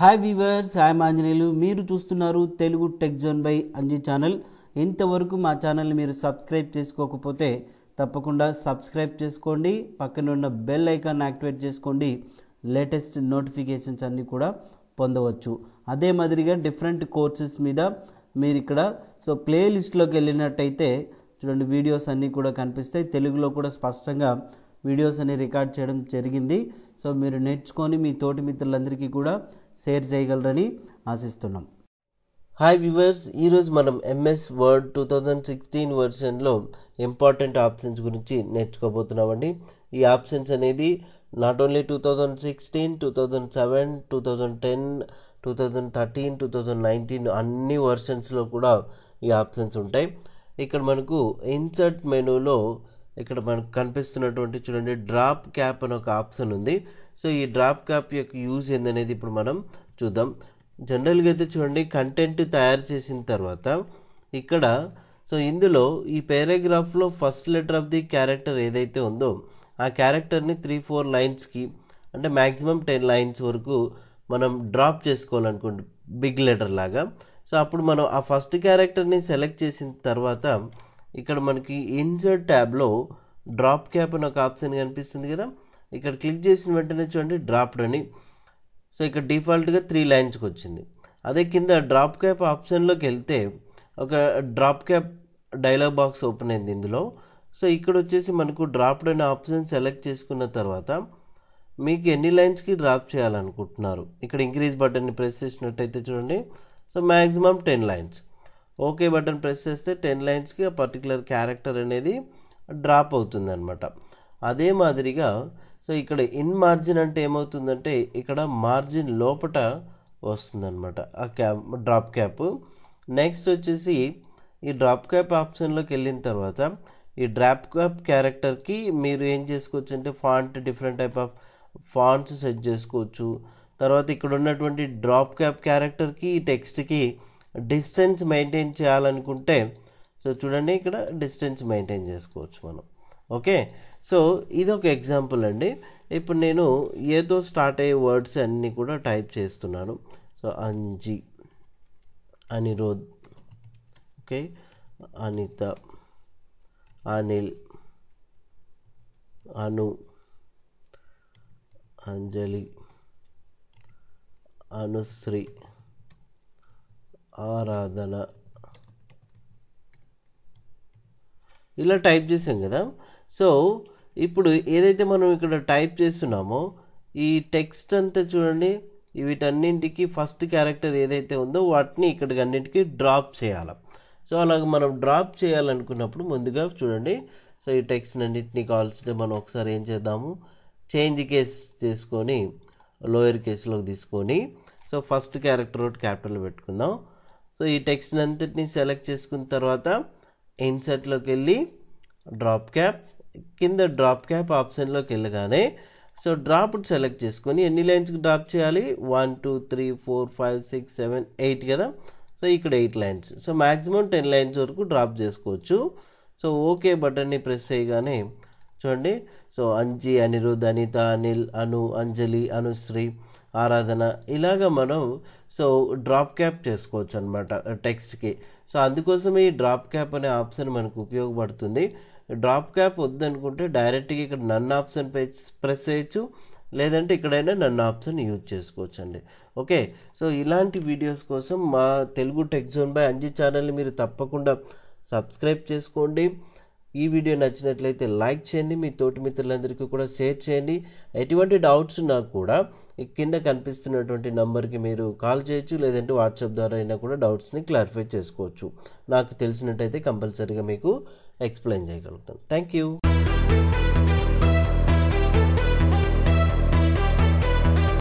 hi weavers hi Anjaneyulu మీరు చూస్తున్నారు Telugu tech zone by Anji channel ఇంతవరకు మా ఛానల్ని మీరు సబ్స్క్రైబ్ చేసుకోకపోతే తప్పకుండా సబ్స్క్రైబ్ చేసుకోండి పక్కన ఉన్న బెల్ ఐకాన్ యాక్టివేట్ చేసుకోండి లేటెస్ట్ నోటిఫికేషన్స్ అన్నీ కూడా పొందవచ్చు అదే మాదిరిగా డిఫరెంట్ కోర్సెస్ మీద మీరు ఇక్కడ సో ప్లే లిస్ట్లోకి వెళ్ళినట్టయితే చూడండి వీడియోస్ అన్నీ కూడా కనిపిస్తాయి తెలుగులో కూడా స్పష్టంగా వీడియోస్ అన్ని రికార్డ్ చేయడం జరిగింది సో మీరు నేర్చుకొని మీ తోటి మిత్రులందరికీ కూడా షేర్ చేయగలరని ఆశిస్తున్నాం హాయ్ వ్యూవర్స్ ఈరోజు మనం MS word two thousand sixteen వర్షన్లో ఇంపార్టెంట్ ఆప్షన్స్ గురించి నేర్చుకోబోతున్నామండి ఈ ఆప్షన్స్ అనేది not only two thousand sixteen two thousand seven two thousand ten two thousand thirteen two thousand nineteen అన్ని వర్షన్స్లో కూడా ఈ ఆప్షన్స్ ఉంటాయి ఇక్కడ మనకు ఇన్సర్ట్ మెనూలో ఇక్కడ మనకు కనిపిస్తున్నటువంటి చూడండి డ్రాప్ క్యాప్ అని ఒక ఆప్షన్ ఉంది సో ఈ డ్రాప్ క్యాప్ యొక్క యూజ్ ఏందనేది ఇప్పుడు మనం చూద్దాం జనరల్గా అయితే చూడండి కంటెంట్ తయారు చేసిన తర్వాత ఇక్కడ సో ఇందులో ఈ పారాగ్రాఫ్లో first letter of the character ఏదైతే ఉందో ఆ క్యారెక్టర్ని త్రీ ఫోర్ లైన్స్కి అంటే మ్యాక్సిమం టెన్ లైన్స్ వరకు మనం డ్రాప్ చేసుకోవాలనుకోండి బిగ్ లెటర్ లాగా సో అప్పుడు మనం ఆ ఫస్ట్ క్యారెక్టర్ని సెలెక్ట్ చేసిన తర్వాత ఇక్కడ మనకి ఇన్సర్ట్ ట్యాబ్లో డ్రాప్ క్యాప్ అని ఒక ఆప్షన్ కనిపిస్తుంది కదా ఇక్కడ క్లిక్ చేసిన వెంటనే చూడండి డ్రాప్డ్ అని సో ఇక్కడ డిఫాల్ట్గా త్రీ లైన్స్కి వచ్చింది అదే కింద డ్రాప్ క్యాప్ ఆప్షన్లోకి వెళ్తే ఒక drop cap dialog box open అయింది ఇందులో సో ఇక్కడ వచ్చేసి మనకు డ్రాప్డ్ అనే ఆప్షన్ సెలెక్ట్ చేసుకున్న తర్వాత మీకు ఎన్ని లైన్స్కి డ్రాప్ చేయాలనుకుంటున్నారు ఇక్కడ ఇంక్రీజ్ బటన్ని ప్రెస్ చేసినట్టయితే చూడండి so maximum ten lines okay button press చేస్తే టెన్ లైన్స్కి ఆ పర్టికులర్ క్యారెక్టర్ అనేది డ్రాప్ అవుతుంది అనమాట అదే మాదిరిగా సో ఇక్కడ ఇన్ మార్జిన్ అంటే ఏమవుతుందంటే ఇక్కడ మార్జిన్ లోపట వస్తుందన్నమాట ఆ క్యాప్ డ్రాప్ క్యాప్ నెక్స్ట్ వచ్చేసి ఈ డ్రాప్ క్యాప్ ఆప్షన్లోకి వెళ్ళిన తర్వాత ఈ డ్రాప్ క్యాప్ క్యారెక్టర్కి మీరు ఏం చేసుకోవచ్చు అంటే font different type of fonts set చేసుకోవచ్చు తర్వాత ఇక్కడ ఉన్నటువంటి డ్రాప్ క్యాప్ క్యారెక్టర్కి టెక్స్ట్కి డిస్టెన్స్ మెయింటైన్ చేయాలనుకుంటే సో చూడండి ఇక్కడ డిస్టెన్స్ మెయింటైన్ చేసుకోవచ్చు మనం ఓకే సో ఇది ఒక ఎగ్జాంపుల్ అండి ఇప్పుడు నేను ఏదో స్టార్ట్ అయ్యే వర్డ్స్ అన్నీ కూడా టైప్ చేస్తున్నాను సో అంజి అనిరోద్ ఓకే అనిత అనిల్ అను అంజలి అనుశ్రీ ఆరాధన ఇలా టైప్ చేసాం కదా సో ఇప్పుడు ఏదైతే మనం ఇక్కడ టైప్ చేస్తున్నామో ఈ టెక్స్ట్ అంతా చూడండి వీటన్నింటికి ఫస్ట్ క్యారెక్టర్ ఏదైతే ఉందో వాటిని ఇక్కడికి అన్నింటికి డ్రాప్ చేయాలి సో అలాగ మనం డ్రాప్ చేయాలనుకున్నప్పుడు ముందుగా చూడండి సో ఈ టెక్స్ట్ అన్నింటినీ కావాల్సింటే మనం ఒకసారి ఏం చేద్దాము చేంజ్ కేస్ చేసుకొని లోయర్ కేసులోకి తీసుకొని సో ఫస్ట్ క్యారెక్టర్ ఒకటి క్యాపిటల్ పెట్టుకుందాం సో ఈ టెక్స్ట్ని అంతటిని సెలెక్ట్ చేసుకున్న తర్వాత ఇన్సర్ట్లోకి వెళ్ళి డ్రాప్ క్యాప్ కింద డ్రాప్ క్యాప్ ఆప్షన్లోకి వెళ్ళగానే సో డ్రాప్ సెలెక్ట్ చేసుకొని ఎన్ని లైన్స్కి డ్రాప్ చేయాలి one two three four five six seven eight కదా సో ఇక్కడ eight lines so maximum ten lines వరకు డ్రాప్ చేసుకోవచ్చు సో ఓకే బటన్ని ప్రెస్ చేయగానే చూడండి సో అంజీ అనిరుద్ అనిత అనిల్ అను అంజలి అనుశ్రీ ఆరాధన ఇలాగ మనం సో డ్రాప్ క్యాప్ చేసుకోవచ్చు అనమాట టెక్స్ట్కి సో అందుకోసమే ఈ డ్రాప్ క్యాప్ అనే ఆప్షన్ మనకు ఉపయోగపడుతుంది డ్రాప్ క్యాప్ వద్దనుకుంటే డైరెక్ట్గా ఇక్కడ నన్ను ఆప్షన్ ప్రెస్ చేయొచ్చు లేదంటే ఇక్కడైనా నన్ను ఆప్షన్ యూజ్ చేసుకోవచ్చండి ఓకే సో ఇలాంటి వీడియోస్ కోసం మా Telugu tech zone by Anji ఛానల్ని మీరు తప్పకుండా సబ్స్క్రైబ్ చేసుకోండి ఈ వీడియో నచ్చినట్లయితే లైక్ చేయండి మీ తోటి మిత్రులందరికీ కూడా షేర్ చేయండి ఎటువంటి డౌట్స్ నాకు కూడా కింద కనిపిస్తున్నటువంటి నెంబర్కి మీరు కాల్ చేయొచ్చు లేదంటే వాట్సాప్ ద్వారా అయినా కూడా డౌట్స్ని క్లారిఫై చేసుకోవచ్చు నాకు తెలిసినట్టయితే కంపల్సరీగా మీకు ఎక్స్ప్లెయిన్ చేయగలుగుతాను థ్యాంక్ యూ